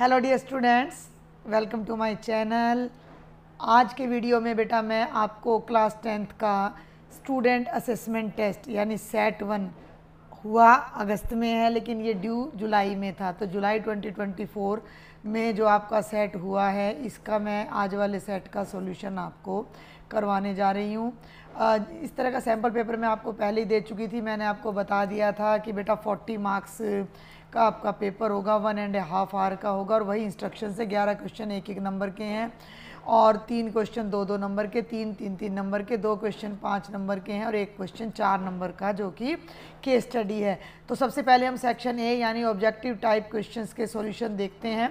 hello dear students welcome to my channel आज के video में बेटा मैं आपको क्लास टेंथ का स्टूडेंट असेसमेंट टेस्ट यानी सेट वन हुआ अगस्त में है लेकिन ये ड्यू जुलाई में था तो जुलाई 2024 में जो आपका सेट हुआ है इसका मैं आज वाले सेट का सॉल्यूशन आपको करवाने जा रही हूँ इस तरह का सैम्पल पेपर मैं आपको पहले ही दे चुकी थी मैंने आपको बता दिया था कि बेटा फोर्टी मार्क्स का आपका पेपर होगा वन एंड हाफ आवर का होगा और वही इंस्ट्रक्शन से ग्यारह क्वेश्चन एक एक नंबर के हैं और तीन क्वेश्चन दो दो नंबर के तीन तीन तीन नंबर के दो क्वेश्चन पाँच नंबर के हैं और एक क्वेश्चन चार नंबर का जो कि केस स्टडी है तो सबसे पहले हम सेक्शन ए यानी ऑब्जेक्टिव टाइप क्वेश्चंस के सॉल्यूशन देखते हैं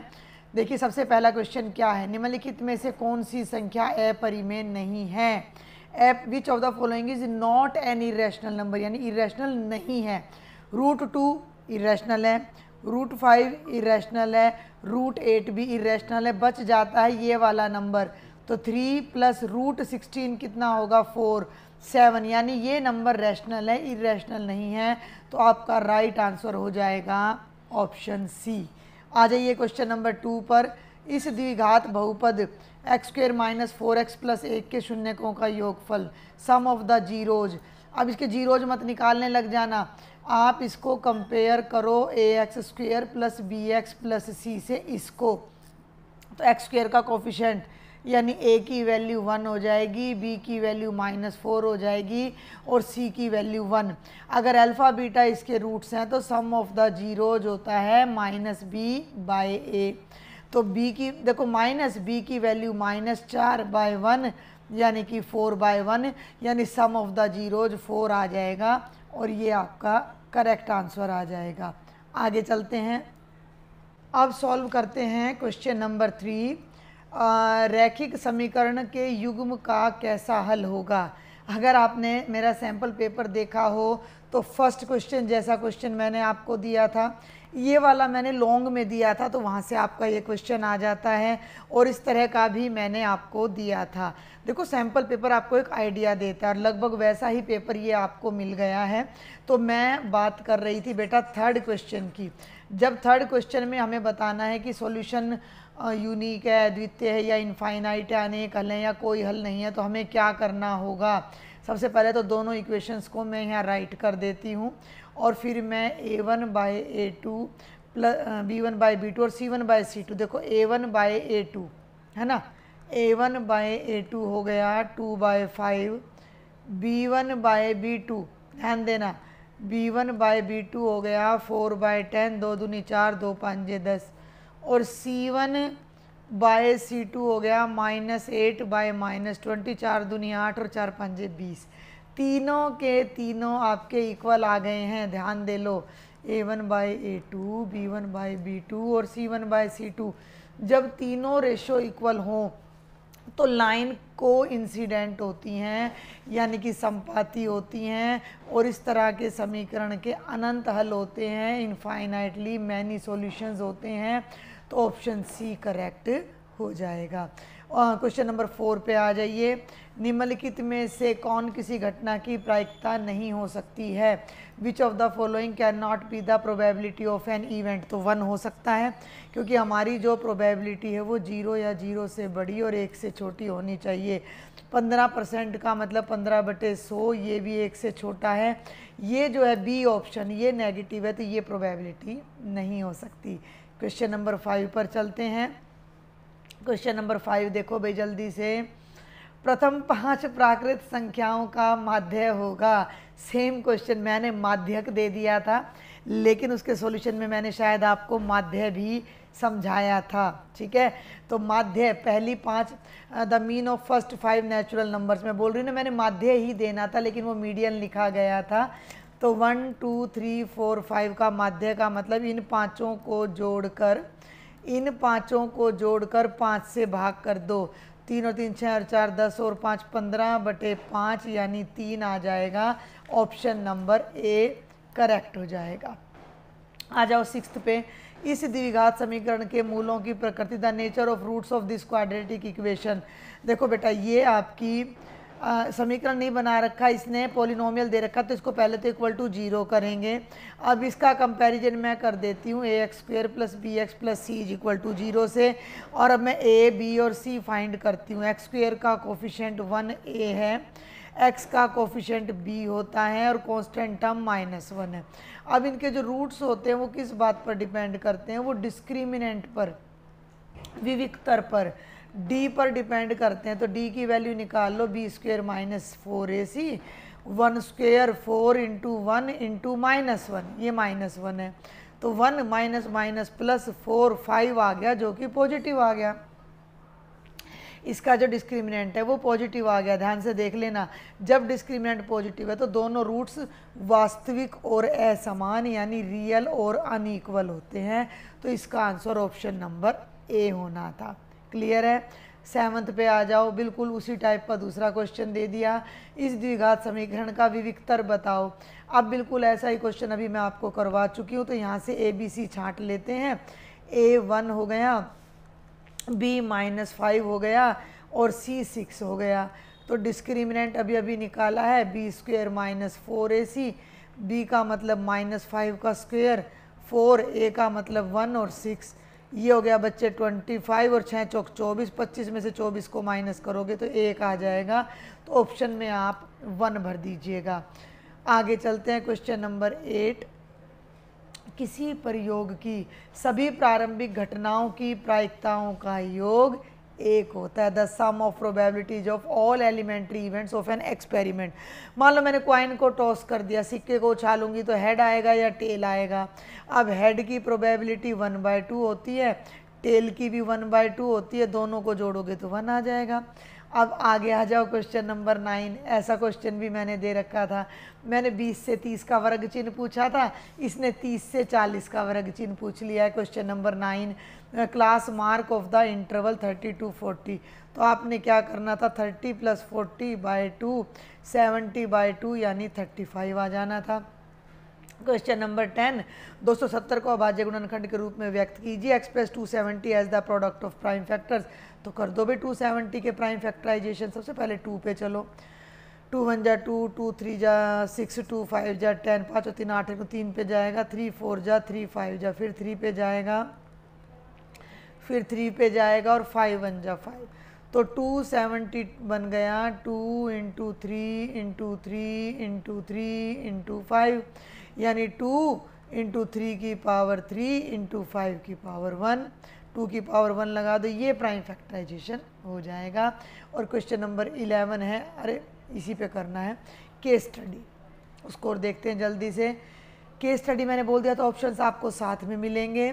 देखिए सबसे पहला क्वेश्चन क्या है निम्नलिखित में से कौन सी संख्या अपरि में नहीं है एप which of the following is not an irrational number यानी इरेशनल नहीं है रूट टू इरेशनल है रूट फाइव इरेशनल है रूट एट भी इरेशनल है बच जाता है ये वाला नंबर तो थ्री प्लस रूट सिक्सटीन कितना होगा फोर सेवन यानी ये नंबर रैशनल है इरेशनल नहीं है तो आपका राइट आंसर हो जाएगा ऑप्शन सी आ जाइए क्वेश्चन नंबर टू पर इस द्विघात बहुपद x square minus four x plus एक के शून्यकों का योगफल सम ऑफ द जीरोज अब इसके जीरोज मत निकालने लग जाना आप इसको कंपेयर करो a x square plus b x plus c से इसको तो एक्स स्क्र का कोफिशेंट यानी ए की वैल्यू वन हो जाएगी बी की वैल्यू माइनस फोर हो जाएगी और सी की वैल्यू वन अगर अल्फ़ा बीटा इसके रूट्स हैं तो सम ऑफ द जीरोज होता है माइनस बी बाय ए तो बी की देखो माइनस बी की वैल्यू माइनस चार बाय वन यानी कि फोर बाय वन यानी sum of the zeros four आ जाएगा और ये आपका करेक्ट आंसर आ जाएगा आगे चलते हैं अब सॉल्व करते हैं क्वेश्चन नंबर थ्री रैखिक समीकरण के युग्म का कैसा हल होगा अगर आपने मेरा सैम्पल पेपर देखा हो तो फर्स्ट क्वेश्चन जैसा क्वेश्चन मैंने आपको दिया था ये वाला मैंने लॉन्ग में दिया था तो वहाँ से आपका ये क्वेश्चन आ जाता है और इस तरह का भी मैंने आपको दिया था देखो सैम्पल पेपर आपको एक आइडिया देता है और लगभग वैसा ही पेपर ये आपको मिल गया है तो मैं बात कर रही थी बेटा थर्ड क्वेश्चन की जब थर्ड क्वेश्चन में हमें बताना है कि सोल्यूशन यूनिक है द्वितीय है या इनफाइनाइट है अनेक हल है या कोई हल नहीं है तो हमें क्या करना होगा सबसे पहले तो दोनों इक्वेशंस को मैं यहाँ राइट कर देती हूँ और फिर मैं a one by a two plus b one by b two और c one by c two देखो a one by a two है ना a one by a two हो गया two by five b one by b two ध्यान देना b one by b two हो गया फोर बाय टेन दो दूनी चार दो पाँच दस और c one by c two हो गया minus eight by minus twenty चार दूनी आठ और चार पाँच बीस तीनों के तीनों आपके इक्वल आ गए हैं ध्यान दे लो a one by a two b one by b two और c one by c two जब तीनों रेशो इक्वल हों तो लाइन को इंसिडेंट होती हैं यानी कि संपाति होती हैं और इस तरह के समीकरण के अनंत हल होते हैं इनफाइनाइटली मैनी सॉल्यूशंस होते हैं तो ऑप्शन सी करेक्ट हो जाएगा क्वेश्चन नंबर फोर पे आ जाइए निम्नलिखित में से कौन किसी घटना की प्रायिकता नहीं हो सकती है which of the following can not be the probability of an event तो वन हो सकता है क्योंकि हमारी जो प्रोबेबिलिटी है वो जीरो या जीरो से बड़ी और एक से छोटी होनी चाहिए पंद्रह परसेंट का मतलब पंद्रह बटे सौ ये भी एक से छोटा है ये जो है बी ऑप्शन ये नेगेटिव है तो ये प्रोबेबिलिटी नहीं हो सकती क्वेश्चन नंबर फाइव पर चलते हैं क्वेश्चन नंबर फाइव देखो भाई जल्दी से प्रथम पांच प्राकृत संख्याओं का माध्य होगा सेम क्वेश्चन मैंने माध्यक दे दिया था लेकिन उसके सॉल्यूशन में मैंने शायद आपको माध्य भी समझाया था ठीक है तो माध्य पहली पांच the mean of first five natural numbers में बोल रही हूँ ना मैंने माध्य ही देना था लेकिन वो मीडियन लिखा गया था तो one two three four five का माध्य का मतलब इन पाँचों को जोड़कर इन पाँचों को जोड़कर पाँच से भाग कर दो तीन और तीन छः और चार दस और पाँच पंद्रह बटे पाँच यानी तीन आ जाएगा ऑप्शन नंबर ए करेक्ट हो जाएगा आ जाओ सिक्स पे इस द्विघात समीकरण के मूलों की प्रकृति the nature of roots of this quadratic equation देखो बेटा ये आपकी समीकरण नहीं बना रखा इसने पोलिनोमियल दे रखा तो इसको पहले तो इक्वल टू जीरो करेंगे अब इसका कंपैरिजन मैं कर देती हूँ a x square plus b x plus c is equal to zero से और अब मैं ए बी और सी फाइंड करती हूँ एक्स स्क्र का कोफिशेंट वन ए है एक्स का कोफिशेंट बी होता है और कॉन्स्टेंट टर्म माइनस वन है अब इनके जो रूट्स होते हैं वो किस बात पर डिपेंड करते हैं वो डिस्क्रिमिनेंट पर विविकतर पर डी पर डिपेंड करते हैं तो डी की वैल्यू निकाल लो b square minus four a c one square four into one into minus one ये माइनस वन है तो one minus minus plus four five आ गया जो कि पॉजिटिव आ गया इसका जो डिस्क्रिमिनेंट है वो पॉजिटिव आ गया ध्यान से देख लेना जब डिस्क्रिमिनेंट पॉजिटिव है तो दोनों रूट्स वास्तविक और असमान यानी रियल और अनइक्वल होते हैं तो इसका आंसर ऑप्शन नंबर ए होना था क्लियर है सेवंथ पे आ जाओ बिल्कुल उसी टाइप का दूसरा क्वेश्चन दे दिया इस द्विघात समीकरण का विविकतर बताओ अब बिल्कुल ऐसा ही क्वेश्चन अभी मैं आपको करवा चुकी हूँ तो यहाँ से ए बी सी छाँट लेते हैं ए वन हो गया बी माइनस फाइव हो गया और सी सिक्स हो गया तो डिस्क्रिमिनेंट अभी अभी निकाला है b square minus four a c b का मतलब माइनस फाइव का स्क्वेयर फोर ए का मतलब वन और सिक्स ये हो गया बच्चे 25 और छः चौक 24 25 में से 24 को माइनस करोगे तो एक आ जाएगा तो ऑप्शन में आप वन भर दीजिएगा आगे चलते हैं क्वेश्चन नंबर एट किसी प्रयोग की सभी प्रारंभिक घटनाओं की प्रायिकताओं का योग एक होता है the sum of probabilities of all elementary events of an experiment मान लो मैंने क्वाइन को टॉस कर दिया सिक्के को उछालूंगी तो हेड आएगा या टेल आएगा अब हेड की प्रोबेबिलिटी वन बाय टू होती है टेल की भी वन बाय टू होती है दोनों को जोड़ोगे तो वन आ जाएगा अब आगे आ जाओ क्वेश्चन नंबर नाइन ऐसा क्वेश्चन भी मैंने दे रखा था मैंने 20 से 30 का वर्ग चिन्ह पूछा था इसने 30 से 40 का वर्ग चिन्ह पूछ लिया है question number nine class mark of the interval 30 to 40 तो आपने क्या करना था 30 plus forty by two seventy by two यानी 35 आ जाना था क्वेश्चन नंबर टेन 270 को अभाज्य गुणनखंड के रूप में व्यक्त कीजिए express 270 as the product of prime factors तो कर दो भाई 270 के प्राइम फैक्टराइजेशन सबसे पहले टू पे चलो टू वन जा टू टू थ्री जा सिक्स टू फाइव जा टेन पाँच और तीन आठ तीन पे जाएगा थ्री फोर जा थ्री फाइव जा फिर थ्री पे जाएगा फिर थ्री पे जाएगा और फाइव वन जा फाइव तो टू सेवेंटी बन गया two into three into three into three into five यानी टू इंटू थ्री की पावर थ्री इंटू फाइव की पावर वन टू की पावर वन लगा दो ये प्राइम फैक्टराइजेशन हो जाएगा और क्वेश्चन नंबर इलेवन है अरे इसी पे करना है केस स्टडी उसको देखते हैं जल्दी से केस स्टडी मैंने बोल दिया तो ऑप्शंस आपको साथ में मिलेंगे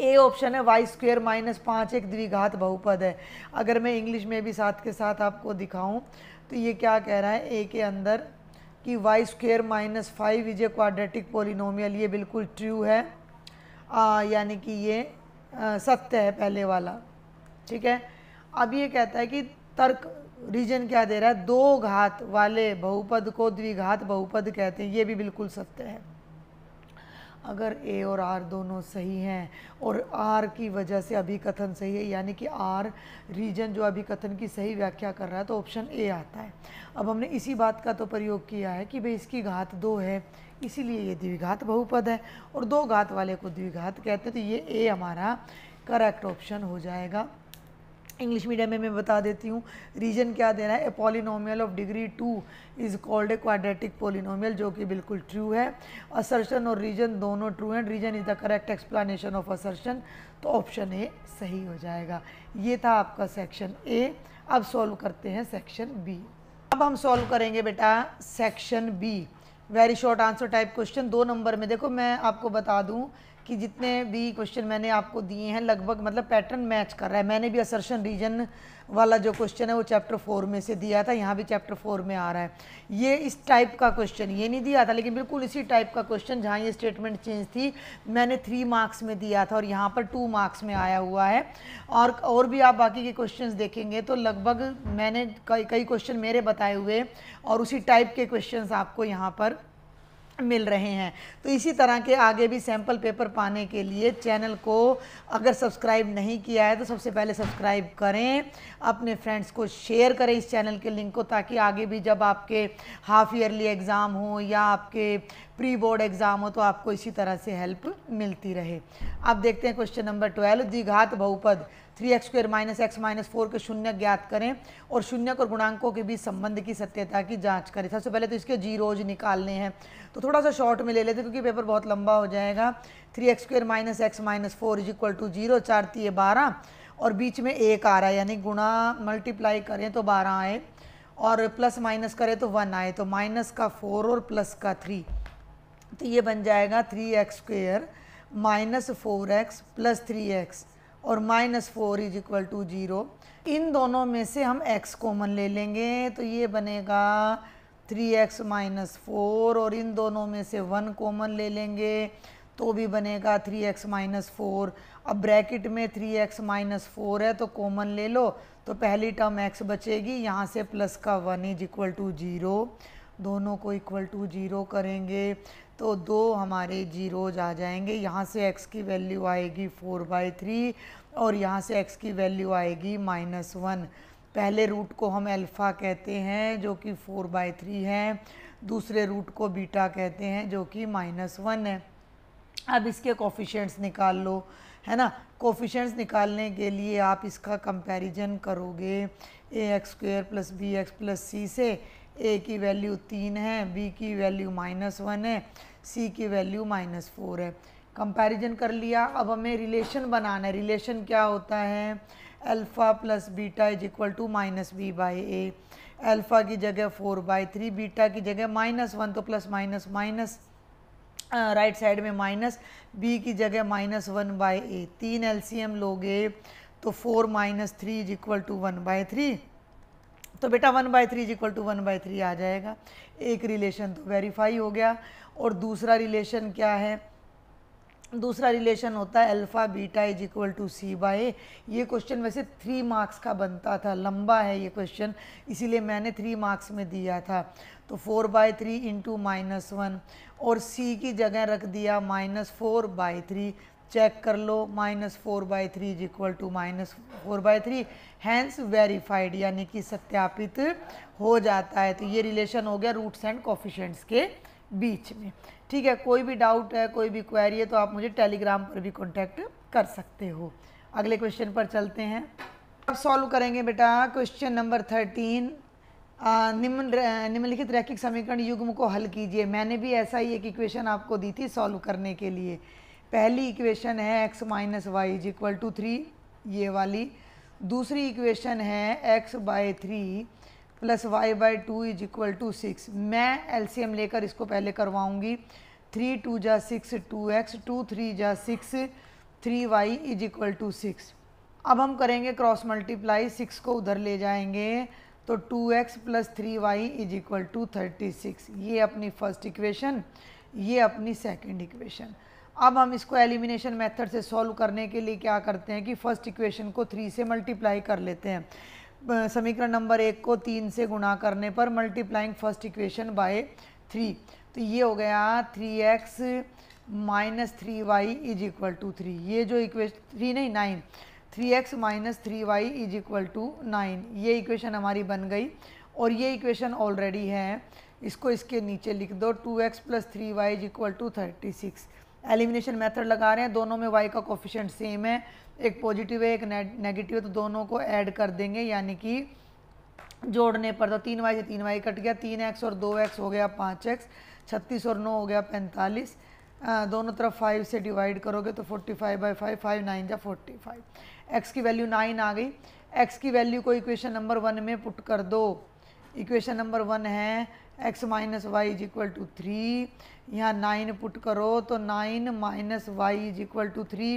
ए ऑप्शन है वाई स्क्वेयर माइनस पाँच एक द्विघात बहुपद है अगर मैं इंग्लिश में भी साथ के साथ आपको दिखाऊं तो ये क्या कह रहा है ए के अंदर कि y square minus five is a quadratic polynomial ये बिल्कुल ट्रू है यानी कि ये आ, सत्य है पहले वाला ठीक है अब ये कहता है कि तर्क रीजन क्या दे रहा है दो घात वाले बहुपद को द्विघात बहुपद कहते हैं ये भी बिल्कुल सत्य है अगर ए और आर दोनों सही हैं और आर की वजह से अभिकथन सही है यानी कि आर रीजन जो अभिकथन की सही व्याख्या कर रहा है तो ऑप्शन ए आता है अब हमने इसी बात का तो प्रयोग किया है कि भाई इसकी घात दो है इसीलिए ये द्विघात बहुपद है और दो घात वाले को द्विघात कहते हैं तो ये ए हमारा करेक्ट ऑप्शन हो जाएगा इंग्लिश मीडियम में मैं बता देती हूँ रीजन क्या देना है a polynomial of degree two is called a quadratic polynomial जो कि बिल्कुल ट्रू है असर्शन और रीजन दोनों ट्रू हैं reason is the correct explanation of assertion तो ऑप्शन ए सही हो जाएगा ये था आपका सेक्शन ए अब सॉल्व करते हैं सेक्शन बी अब हम सॉल्व करेंगे बेटा section B very short answer type question दो नंबर में देखो मैं आपको बता दूँ कि जितने भी क्वेश्चन मैंने आपको दिए हैं लगभग मतलब पैटर्न मैच कर रहा है मैंने भी असर्शन रीजन वाला जो क्वेश्चन है वो चैप्टर फोर में से दिया था यहाँ भी चैप्टर फोर में आ रहा है ये इस टाइप का क्वेश्चन ये नहीं दिया था लेकिन बिल्कुल इसी टाइप का क्वेश्चन जहाँ ये स्टेटमेंट चेंज थी मैंने थ्री मार्क्स में दिया था और यहाँ पर टू मार्क्स में आया हुआ है और और भी आप बाकी के क्वेश्चन देखेंगे तो लगभग मैंने कई कई क्वेश्चन मेरे बताए हुए और उसी टाइप के क्वेश्चन आपको यहाँ पर मिल रहे हैं तो इसी तरह के आगे भी सैंपल पेपर पाने के लिए चैनल को अगर सब्सक्राइब नहीं किया है तो सबसे पहले सब्सक्राइब करें अपने फ्रेंड्स को शेयर करें इस चैनल के लिंक को ताकि आगे भी जब आपके हाफ ईयरली एग्ज़ाम हो या आपके प्री बोर्ड एग्ज़ाम हो तो आपको इसी तरह से हेल्प मिलती रहे अब देखते हैं क्वेश्चन नंबर ट्वेल्व द्विघात बहुपद three x square minus x minus four के शून्य ज्ञात करें और शून्य और गुणांकों के बीच संबंध की सत्यता की जांच करें सबसे पहले तो इसके जीरोज निकालने हैं तो थोड़ा सा शॉर्ट में ले लेते क्योंकि पेपर बहुत लंबा हो जाएगा three x square minus x minus four is equal to zero चार तीय बारह और बीच में एक आ रहा है यानी गुणा मल्टीप्लाई करें तो बारह आए और प्लस माइनस करें तो वन आए तो माइनस का फोर और प्लस का थ्री तो ये बन जाएगा three x square minus four x plus three x और minus four is equal to zero इन दोनों में से हम x कॉमन ले लेंगे तो ये बनेगा थ्री एक्स माइनस फोर और इन दोनों में से वन कॉमन ले लेंगे तो भी बनेगा थ्री एक्स माइनस फोर अब ब्रैकेट में थ्री एक्स माइनस फोर है तो कॉमन ले लो तो पहली टर्म x बचेगी यहाँ से प्लस का one is equal to zero दोनों को इक्वल टू ज़ीरो करेंगे तो दो हमारे जीरोज आ जाएंगे यहाँ से एक्स की वैल्यू आएगी फोर बाई थ्री और यहाँ से एक्स की वैल्यू आएगी माइनस वन पहले रूट को हम अल्फ़ा कहते हैं जो कि फोर बाई थ्री है दूसरे रूट को बीटा कहते हैं जो कि माइनस वन है अब इसके कोफिशेंट्स निकाल लो है ना कोफिशेंट्स निकालने के लिए आप इसका कंपैरिजन करोगे a x square plus b x plus c से ए की वैल्यू तीन है बी की वैल्यू माइनस वन है सी की वैल्यू माइनस फोर है कंपैरिजन कर लिया अब हमें रिलेशन बनाना है रिलेशन क्या होता है alpha plus beta is equal to minus b by a alpha की जगह फोर बाई थ्री बीटा की जगह माइनस वन तो plus minus minus right side में माइनस बी की जगह माइनस वन बाई ए तीन एल लोगे तो four minus three is equal to one by three तो बेटा one by three is equal to one by three आ जाएगा एक रिलेशन तो वेरीफाई हो गया और दूसरा रिलेशन क्या है दूसरा रिलेशन होता है alpha beta is equal to c by ये क्वेश्चन वैसे थ्री मार्क्स का बनता था लंबा है ये क्वेश्चन इसीलिए मैंने थ्री मार्क्स में दिया था तो four by three into minus one और सी की जगह रख दिया minus four by three check कर लो minus four by three is equal to minus four by three hence verified यानी कि सत्यापित हो जाता है तो ये रिलेशन हो गया रूट्स एंड कॉफिशेंट्स के बीच में ठीक है कोई भी डाउट है कोई भी क्वेरी है तो आप मुझे टेलीग्राम पर भी कॉन्टैक्ट कर सकते हो अगले क्वेश्चन पर चलते हैं अब सॉल्व करेंगे बेटा क्वेश्चन नंबर थर्टीन निम्न निम्नलिखित रैखिक समीकरण युग्म को हल कीजिए मैंने भी ऐसा ही एक इक्वेशन आपको दी थी सॉल्व करने के लिए पहली इक्वेशन है x minus y is equal to three ये वाली दूसरी इक्वेशन है x by three plus y by two is equal to six मैं एलसीएम लेकर इसको पहले करवाऊंगी थ्री टू जा six two x two three जा six three y is equal to six अब हम करेंगे क्रॉस मल्टीप्लाई सिक्स को उधर ले जाएंगे तो two x plus three y is equal to thirty six ये अपनी फर्स्ट इक्वेशन ये अपनी सेकेंड इक्वेशन अब हम इसको एलिमिनेशन मेथड से सॉल्व करने के लिए क्या करते हैं कि फर्स्ट इक्वेशन को थ्री से मल्टीप्लाई कर लेते हैं समीकरण नंबर एक को तीन से गुणा करने पर multiplying first equation by three तो ये हो गया three x minus three y is equal to three ये जो इक्वेशन थ्री नहीं nine three x minus three y is equal to nine ये इक्वेशन हमारी बन गई और ये इक्वेशन ऑलरेडी है इसको इसके नीचे लिख दो two x plus three y is equal to thirty six elimination method लगा रहे हैं दोनों में वाई का कोफिशेंट सेम है एक पॉजिटिव है एक नेगेटिव है तो दोनों को ऐड कर देंगे यानी कि जोड़ने पर तो तीन वाई से तीन वाई कट गया तीन एक्स और दो एक्स हो गया पाँच एक्स छत्तीस और नौ हो गया पैंतालीस दोनों तरफ फाइव से डिवाइड करोगे तो forty five by five five nine या फोर्टी फाइव एक्स की वैल्यू नाइन आ गई एक्स की वैल्यू को इक्वेशन नंबर वन में पुट कर दो इक्वेशन नंबर वन है x minus y is equal to three यहाँ नाइन पुट करो तो nine minus y is equal to three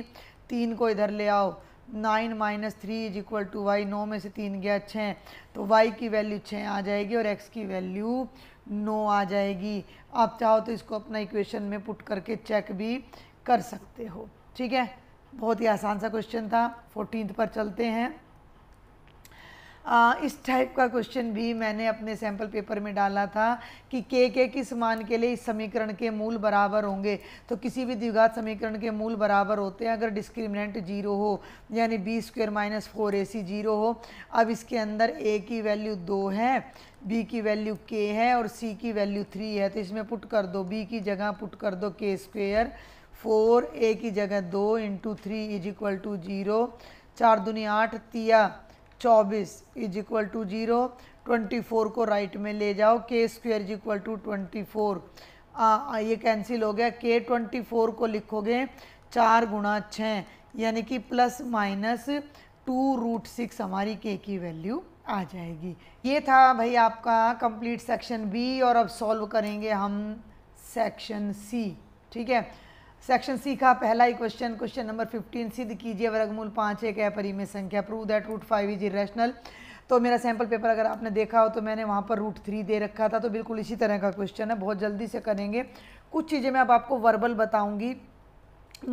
तीन को इधर ले आओ nine minus three is equal to y नौ में से तीन गया छः तो वाई की वैल्यू छः आ जाएगी और एक्स की वैल्यू नो आ जाएगी आप चाहो तो इसको अपना इक्वेशन में पुट करके चेक भी कर सकते हो ठीक है बहुत ही आसान सा क्वेश्चन था फोर्टीन पर चलते हैं आ, इस टाइप का क्वेश्चन भी मैंने अपने सैम्पल पेपर में डाला था कि के के किस मान के लिए इस समीकरण के मूल बराबर होंगे तो किसी भी द्विघात समीकरण के मूल बराबर होते हैं अगर डिस्क्रिमिनेंट जीरो हो यानी b square minus four a c zero हो अब इसके अंदर ए की वैल्यू दो है बी की वैल्यू के है और सी की वैल्यू थ्री है तो इसमें पुट कर दो बी की जगह पुट कर दो के स्क्वेयर फोर ए की जगह दो into three is equal to zero चार दुनिया आठ तिया चौबीस is equal to zero twenty four को राइट में ले जाओ k square is equal to twenty four ये कैंसिल हो गया के ट्वेंटी फोर को लिखोगे चार गुणा छः यानी कि plus minus two root six हमारी के की वैल्यू आ जाएगी ये था भाई आपका कंप्लीट सेक्शन बी और अब सॉल्व करेंगे हम सेक्शन सी ठीक है सेक्शन सी का पहला ही क्वेश्चन क्वेश्चन नंबर 15 सिद्ध कीजिए वर्गमूल पाँच एक है परिमेय संख्या prove that root five is irrational तो मेरा सैम्पल पेपर अगर आपने देखा हो तो मैंने वहाँ पर रूट थ्री दे रखा था तो बिल्कुल इसी तरह का क्वेश्चन है बहुत जल्दी से करेंगे कुछ चीज़ें मैं अब आपको वर्बल बताऊँगी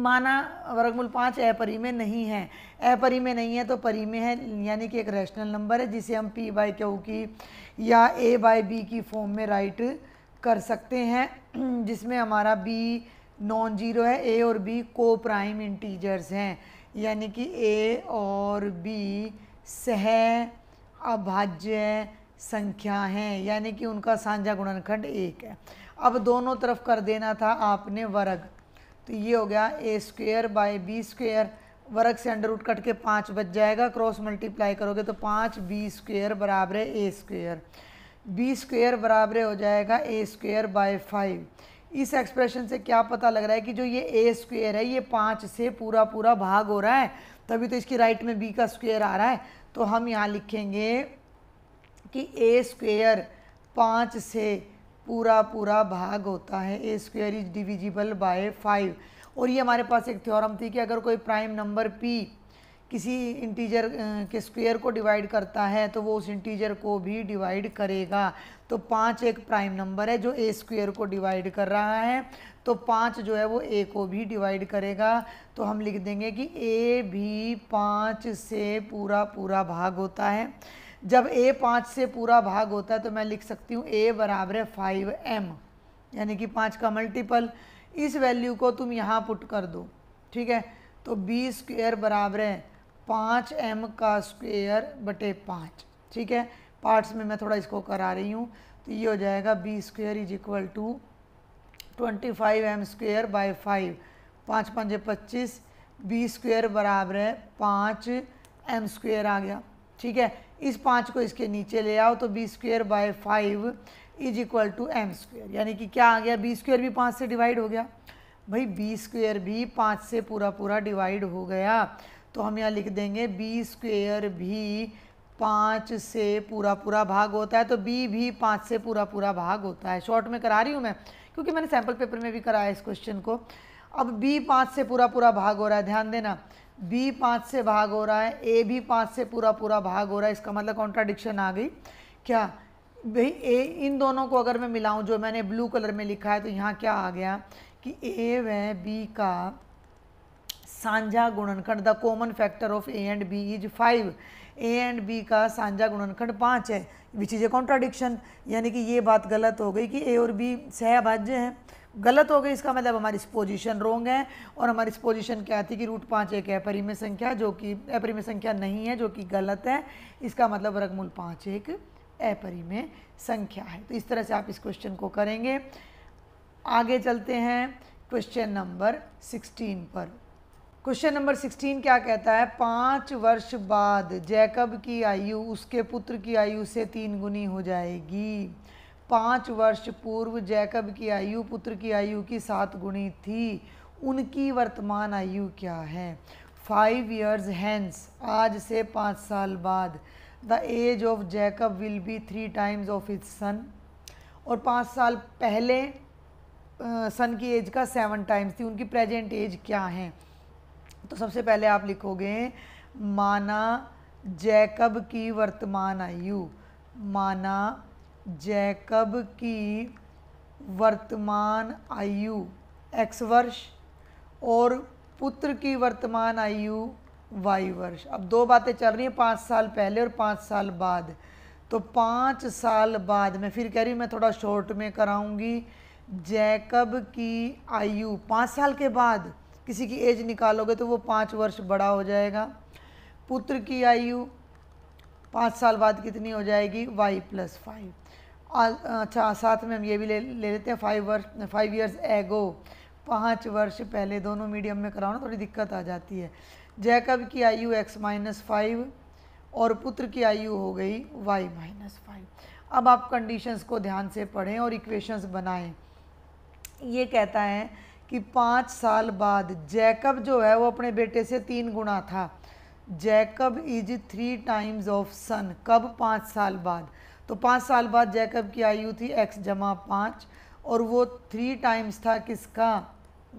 माना वर्गमूल पाँच परी में नहीं है अपरी में नहीं है तो परी में है यानी कि एक रैशनल नंबर है जिसे हम पी बाई क्यू की या ए बाई बी की फॉर्म में राइट कर सकते हैं जिसमें हमारा बी नॉन ज़ीरो है ए और बी को प्राइम इंटीजर्स हैं यानी कि ए और बी सह अभाज्य संख्या हैं यानी कि उनका साझा गुणनखंड एक है अब दोनों तरफ कर देना था आपने वर्ग तो ये हो गया a square by b square वर्ग से अंडर रूट कट के पाँच बच जाएगा क्रॉस मल्टीप्लाई करोगे तो पाँच बी स्क्वेयर बराबर है ए स्क्वेयर बी स्क्वेयर बराबर हो जाएगा ए स्क्वेयर बाय फाइव इस एक्सप्रेशन से क्या पता लग रहा है कि जो ये ए स्क्वेयर है ये पाँच से पूरा पूरा भाग हो रहा है तभी तो इसकी राइट में बी का स्क्वेयर आ रहा है तो हम यहाँ लिखेंगे कि ए स्क्वेयर पाँच से पूरा पूरा भाग होता है a square is divisible by five और ये हमारे पास एक थ्योरम थी कि अगर कोई प्राइम नंबर पी किसी इंटीजर के स्क्वायर को डिवाइड करता है तो वो उस इंटीजर को भी डिवाइड करेगा तो पाँच एक प्राइम नंबर है जो ए स्क्वायर को डिवाइड कर रहा है तो पाँच जो है वो ए को भी डिवाइड करेगा तो हम लिख देंगे कि ए भी पाँच से पूरा पूरा भाग होता है जब ए पाँच से पूरा भाग होता है तो मैं लिख सकती हूँ ए बराबर है फाइव एम यानी कि पाँच का मल्टीपल इस वैल्यू को तुम यहाँ पुट कर दो ठीक है तो बी स्क्वेयर बराबर है पाँच एम का स्क्वेयर बटे पाँच ठीक है पार्ट्स में मैं थोड़ा इसको करा रही हूँ तो ये हो जाएगा b square is equal to twenty five m square by five पाँच पाँच पच्चीस बी स्क्वेयर बराबर है पाँच एम स्क्वेयर आ गया ठीक है इस पाँच को इसके नीचे ले आओ तो b square by five is equal to m square यानी कि क्या आ गया बी स्क्वेयर भी पाँच से डिवाइड हो गया भाई बी स्क्वेयर भी पाँच से पूरा पूरा डिवाइड हो गया तो हम यहाँ लिख देंगे बी स्क्वेयर तो भी पाँच से पूरा पूरा भाग होता है तो बी भी पाँच से पूरा पूरा भाग होता है शॉर्ट में करा रही हूँ मैं क्योंकि मैंने सैम्पल पेपर में भी कराया इस क्वेश्चन को अब बी पाँच से पूरा पूरा भाग हो रहा है ध्यान देना बी पाँच से भाग हो रहा है ए भी पाँच से पूरा पूरा भाग हो रहा है इसका मतलब कॉन्ट्राडिक्शन आ गई क्या भाई ए इन दोनों को अगर मैं मिलाऊं जो मैंने ब्लू कलर में लिखा है तो यहाँ क्या आ गया कि ए व बी का साझा गुणनखंड the common factor of a and b is five a and b का साझा गुणनखंड पाँच है विच इज़ ए कॉन्ट्राडिक्शन यानी कि ये बात गलत हो गई कि ए और बी सहभाज्य हैं गलत हो गई इसका मतलब हमारी पोजीशन रोंग है और हमारी पोजीशन क्या थी कि रूट पाँच एक अपरिमय संख्या जो कि अपरिमय संख्या नहीं है जो कि गलत है इसका मतलब वर्गमूल पाँच एक अपरिमय संख्या है तो इस तरह से आप इस क्वेश्चन को करेंगे आगे चलते हैं क्वेश्चन नंबर सिक्सटीन पर क्वेश्चन नंबर सिक्सटीन क्या कहता है पाँच वर्ष बाद जैकब की आयु उसके पुत्र की आयु से तीन गुनी हो जाएगी पाँच वर्ष पूर्व जैकब की आयु पुत्र की आयु की सात गुणी थी उनकी वर्तमान आयु क्या है फाइव ईयर्स हैंस आज से पाँच साल बाद the age of Jacob will be three times of his son और पाँच साल पहले सन की एज का सेवन टाइम्स थी उनकी प्रेजेंट एज क्या है तो सबसे पहले आप लिखोगे माना जैकब की वर्तमान आयु माना जैकब की वर्तमान आयु एक्स वर्ष और पुत्र की वर्तमान आयु वाई वर्ष अब दो बातें चल रही हैं पाँच साल पहले और पाँच साल बाद तो पाँच साल बाद मैं फिर कह रही मैं थोड़ा शॉर्ट में कराऊंगी जैकब की आयु पाँच साल के बाद किसी की एज निकालोगे तो वो पाँच वर्ष बड़ा हो जाएगा पुत्र की आयु पाँच साल बाद कितनी हो जाएगी वाई प्लस फाइव अच्छा साथ में हम ये भी ले ले लेते हैं फाइव वर्ष फाइव ईयर्स एगो पाँच वर्ष पहले दोनों मीडियम में कराओ ना थोड़ी दिक्कत आ जाती है जैकब की आयु एक्स माइनस फाइव और पुत्र की आयु हो गई वाई माइनस फाइव अब आप कंडीशंस को ध्यान से पढ़ें और इक्वेशंस बनाएं ये कहता है कि पाँच साल बाद जैकब जो है वो अपने बेटे से तीन गुना था Jacob is three times of son कब पाँच साल बाद तो पाँच साल बाद जैकब की आयु थी एक्स जमा पाँच और वो थ्री टाइम्स था किसका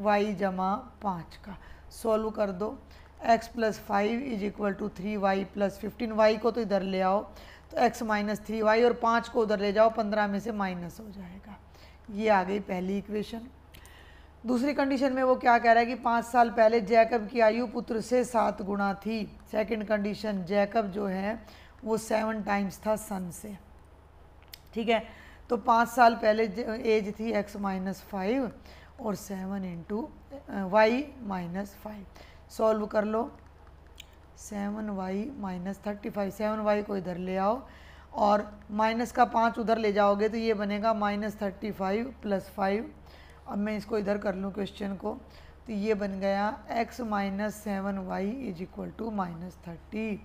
वाई जमा पाँच का सॉल्व कर दो x plus five is equal to three y plus fifteen y को तो इधर ले आओ तो एक्स माइनस थ्री वाई और पाँच को उधर ले जाओ पंद्रह में से माइनस हो जाएगा ये आ गई पहली इक्वेशन दूसरी कंडीशन में वो क्या कह रहा है कि पाँच साल पहले जैकब की आयु पुत्र से सात गुणा थी सेकंड कंडीशन जैकब जो है वो सेवन टाइम्स था सन से ठीक है तो पाँच साल पहले एज थी एक्स माइनस फाइव और seven into y minus five solve कर लो seven y minus thirty five seven y को इधर ले आओ और माइनस का पाँच उधर ले जाओगे तो ये बनेगा minus thirty five plus five अब मैं इसको इधर कर लूँ क्वेश्चन को तो ये बन गया x minus seven y is equal to minus thirty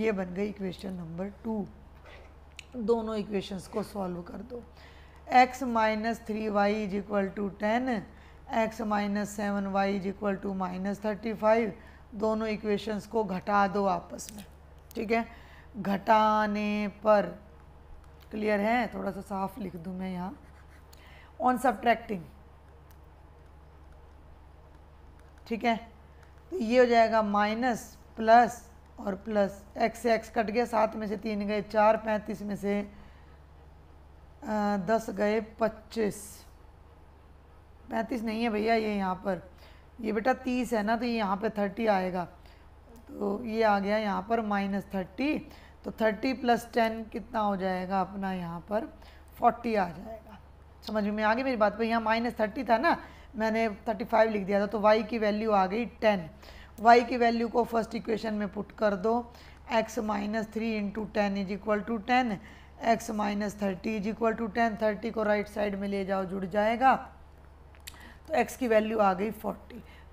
ये बन गई इक्वेशन नंबर टू दोनों इक्वेशंस को सॉल्व कर दो x minus three y is equal to ten x minus seven y is equal to minus thirty five दोनों equations को घटा दो आपस में ठीक है घटाने पर क्लियर है थोड़ा सा साफ लिख दूँ मैं यहाँ ऑन सब्ट्रैक्टिंग ठीक है तो ये हो जाएगा माइनस प्लस और प्लस एक्स से एक्स कट गया सात में से तीन गए चार पैंतीस में से दस गए पच्चीस पैंतीस नहीं है भैया ये यहाँ पर ये बेटा तीस है ना तो ये यहाँ पे थर्टी आएगा तो ये आ गया यहाँ पर माइनस थर्टी तो थर्टी प्लस टेन कितना हो जाएगा अपना यहाँ पर फोर्टी आ जाएगा समझ में आ गई मेरी बात पर तो यहाँ माइनस थर्टी था ना मैंने 35 लिख दिया था तो y की वैल्यू आ गई 10 y की वैल्यू को फर्स्ट इक्वेशन में पुट कर दो x minus three into ten is equal to ten x minus thirty is equal to ten thirty को राइट right साइड में ले जाओ जुड़ जाएगा तो x की वैल्यू आ गई 40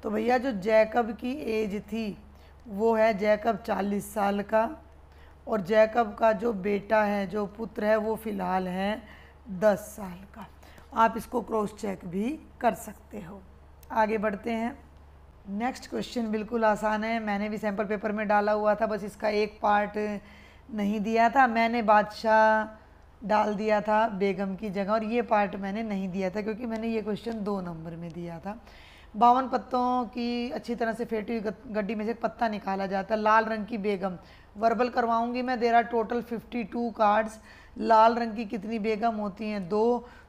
तो भैया जो जैकब की एज थी वो है जैकब 40 साल का और जैकब का जो बेटा है जो पुत्र है वो फ़िलहाल है 10 साल का आप इसको क्रॉस चेक भी कर सकते हो आगे बढ़ते हैं नेक्स्ट क्वेश्चन बिल्कुल आसान है मैंने भी सैम्पल पेपर में डाला हुआ था बस इसका एक पार्ट नहीं दिया था मैंने बादशाह डाल दिया था बेगम की जगह और ये पार्ट मैंने नहीं दिया था क्योंकि मैंने ये क्वेश्चन दो नंबर में दिया था बावन पत्तों की अच्छी तरह से फेटी हुई गड्डी में से पत्ता निकाला जाता है लाल रंग की बेगम वर्बल करवाऊंगी मैं देर आर टोटल 52 कार्ड्स लाल रंग की कितनी बेगम होती हैं दो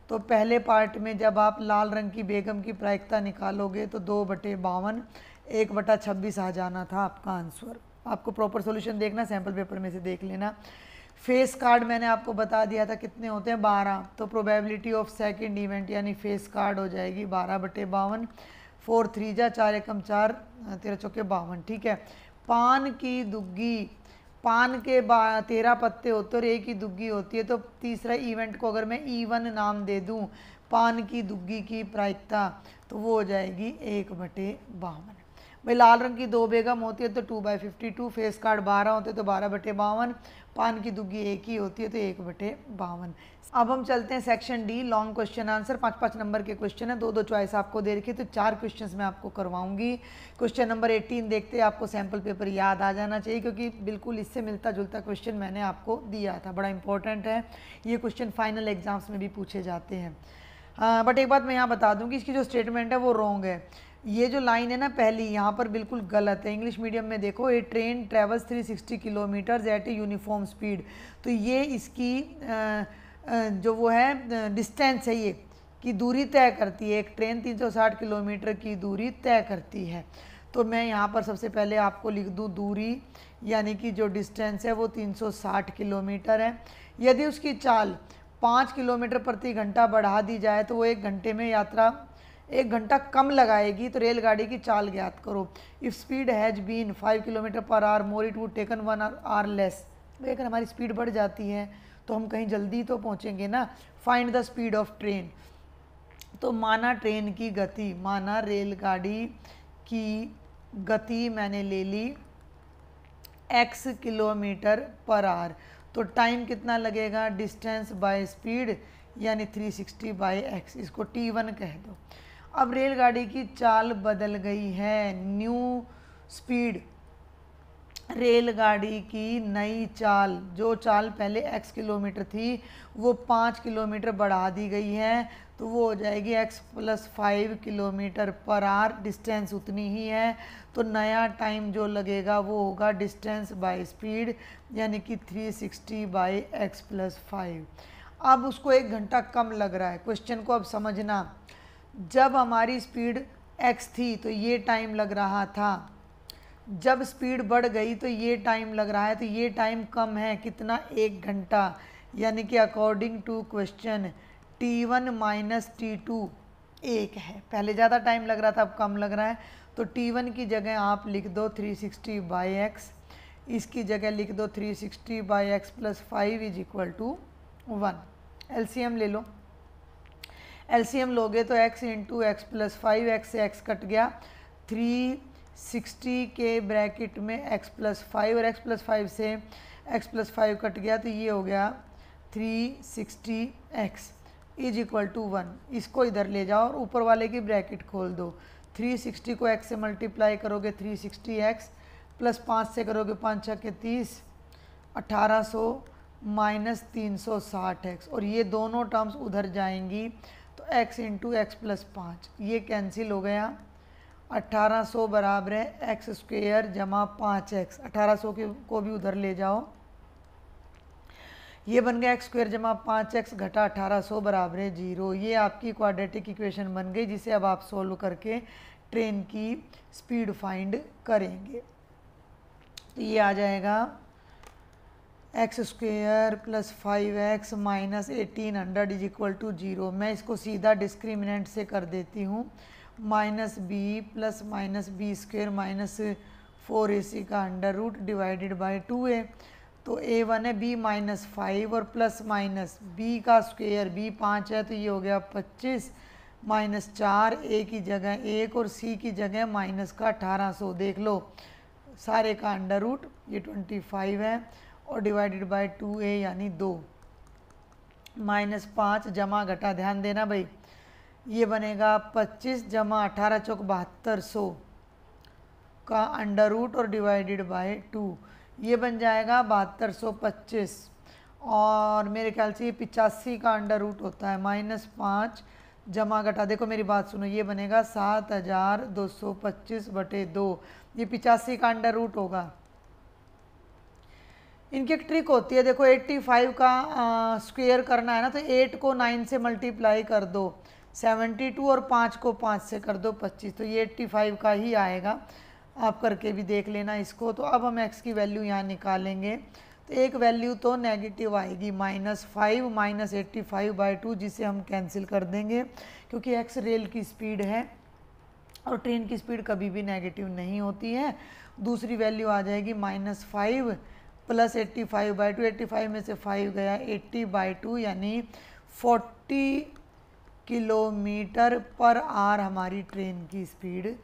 तो पहले पार्ट में जब आप लाल रंग की बेगम की प्रायिकता निकालोगे तो दो बटे बावन एक बटा छब्बीस आ जाना था आपका आंसर आपको प्रॉपर सोल्यूशन देखना सैम्पल पेपर में से देख लेना फेस कार्ड मैंने आपको बता दिया था कितने होते हैं बारह तो प्रोबेबिलिटी ऑफ सेकेंड इवेंट यानी फेस कार्ड हो जाएगी बारह बटे बावन फोर थ्री जा चार एकम चार तेरह चौके बावन ठीक है पान की दुग्गी पान के तेरह पत्ते होते और एक ही दुग्गी होती है तो तीसरा इवेंट को अगर मैं ईवन नाम दे दूं पान की दुग्गी की प्रायिकता तो वो हो जाएगी एक बटे बावन भाई लाल रंग की दो बेगम होती है तो two by fifty two face card बारह होते तो बारह बटे बावन पान की दुग्गी एक ही होती है तो एक बटे बावन अब हम चलते हैं section D long question answer पाँच पाँच नंबर के क्वेश्चन है दो दो चॉइस आपको दे रखी तो चार क्वेश्चंस मैं आपको करवाऊंगी क्वेश्चन नंबर एटीन देखते हैं आपको सैम्पल पेपर याद आ जाना चाहिए क्योंकि बिल्कुल इससे मिलता जुलता क्वेश्चन मैंने आपको दिया था बड़ा इंपॉर्टेंट है ये क्वेश्चन फाइनल एग्जाम्स में भी पूछे जाते हैं बट हाँ, एक बात मैं यहाँ बता दूँगी इसकी जो स्टेटमेंट है वो रॉन्ग है ये जो लाइन है ना पहली यहाँ पर बिल्कुल गलत है इंग्लिश मीडियम में देखो a train travels 360 kilometres at a uniform speed तो ये इसकी जो वो है डिस्टेंस है ये की दूरी तय करती है एक ट्रेन 360 किलोमीटर की दूरी तय करती है तो मैं यहाँ पर सबसे पहले आपको लिख दूँ दूरी यानी कि जो डिस्टेंस है वो 360 किलोमीटर है यदि उसकी चाल पाँच किलोमीटर प्रति घंटा बढ़ा दी जाए तो वो एक घंटे में यात्रा एक घंटा कम लगाएगी तो रेलगाड़ी की चाल ज्ञात करो if speed has been five kilometre per hour more it would taken one hour hour less अगर हमारी स्पीड बढ़ जाती है तो हम कहीं जल्दी तो पहुँचेंगे ना find the speed of train तो माना ट्रेन की गति माना रेलगाड़ी की गति मैंने ले ली x किलोमीटर पर आर तो टाइम कितना लगेगा डिस्टेंस बाय स्पीड यानी 360 सिक्सटी बाई एक्स इसको t1 कह दो अब रेलगाड़ी की चाल बदल गई है न्यू स्पीड रेलगाड़ी की नई चाल जो चाल पहले x किलोमीटर थी वो पाँच किलोमीटर बढ़ा दी गई है तो वो हो जाएगी x plus five kilometre per hour distance उतनी ही है तो नया टाइम जो लगेगा वो होगा डिस्टेंस बाय स्पीड यानी कि 360 sixty by x plus five अब उसको एक घंटा कम लग रहा है क्वेश्चन को अब समझना जब हमारी स्पीड एक्स थी तो ये टाइम लग रहा था जब स्पीड बढ़ गई तो ये टाइम लग रहा है तो ये टाइम कम है कितना एक घंटा यानी कि according to question t one minus t two एक है पहले ज़्यादा टाइम लग रहा था अब कम लग रहा है तो टी वन की जगह आप लिख दो थ्री सिक्सटी बाई एक्स इसकी जगह लिख दो three sixty by x plus five is equal to one L ले लो एलसीएम लोगे तो x into x plus five x से एक्स कट गया थ्री सिक्सटी के ब्रैकेट में x प्लस फाइव और x प्लस फाइव से x प्लस फाइव कट गया तो ये हो गया three sixty x is equal to one इसको इधर ले जाओ और ऊपर वाले की ब्रैकेट खोल दो थ्री सिक्सटी को x से मल्टीप्लाई करोगे थ्री सिक्सटी एक्स प्लस पाँच से करोगे पाँच छः के तीस अट्ठारह सौ माइनस तीन सौ साठ एक्स और ये दोनों टर्म्स उधर जाएंगी एक्स इंटू एक्स प्लस पाँच ये कैंसिल हो गया अट्ठारह सौ बराबर है एक्स स्क्वेयर जमा पाँच एक्स अठारह सौ को भी उधर ले जाओ ये बन गया एक्स स्क्वेयर जमा पाँच एक्स घटा अठारह सौ बराबर है जीरो ये आपकी क्वाड्रेटिक इक्वेशन बन गई जिसे अब आप सोल्व करके ट्रेन की स्पीड फाइंड करेंगे तो ये आ जाएगा x square plus five x minus eighteen hundred is equal to zero मैं इसको सीधा डिस्क्रिमिनेंट से कर देती हूँ minus b plus minus b square minus four a c का under root divided by two a तो ए वन है बी माइनस फाइव और प्लस माइनस बी का स्क्वेयर बी पाँच है तो ये हो गया पच्चीस माइनस चार ए की जगह एक और सी की जगह माइनस का अठारह सौ देख लो सारे का अंडर रूट ये ट्वेंटी फाइव है और डिवाइडेड बाय टू ए यानी दो माइनस पाँच जमा घटा ध्यान देना भाई ये बनेगा पच्चीस जमा अठारह चौक बहत्तर सौ का अंडर रूट और डिवाइडेड बाय टू ये बन जाएगा बहत्तर सौ पच्चीस और मेरे ख्याल से ये पिचासी का अंडर रूट होता है माइनस पाँच जमा घटा देखो मेरी बात सुनो ये बनेगा सात हज़ार दो सौ पच्चीस बटे दो ये पिचासी का अंडर रूट होगा इनकी एक ट्रिक होती है देखो 85 का स्क्वेयर करना है ना तो 8 को 9 से मल्टीप्लाई कर दो 72 और 5 को 5 से कर दो 25 तो ये 85 का ही आएगा आप करके भी देख लेना इसको तो अब हम x की वैल्यू यहाँ निकालेंगे तो एक वैल्यू तो नेगेटिव आएगी minus five minus eighty five by two जिसे हम कैंसिल कर देंगे क्योंकि एक्स रेल की स्पीड है और ट्रेन की स्पीड कभी भी नेगेटिव नहीं होती है दूसरी वैल्यू आ जाएगी minus five plus eighty five by two eighty five में से फाइव गया एट्टी बाई टू यानी फोर्टी किलोमीटर पर आर हमारी ट्रेन की स्पीड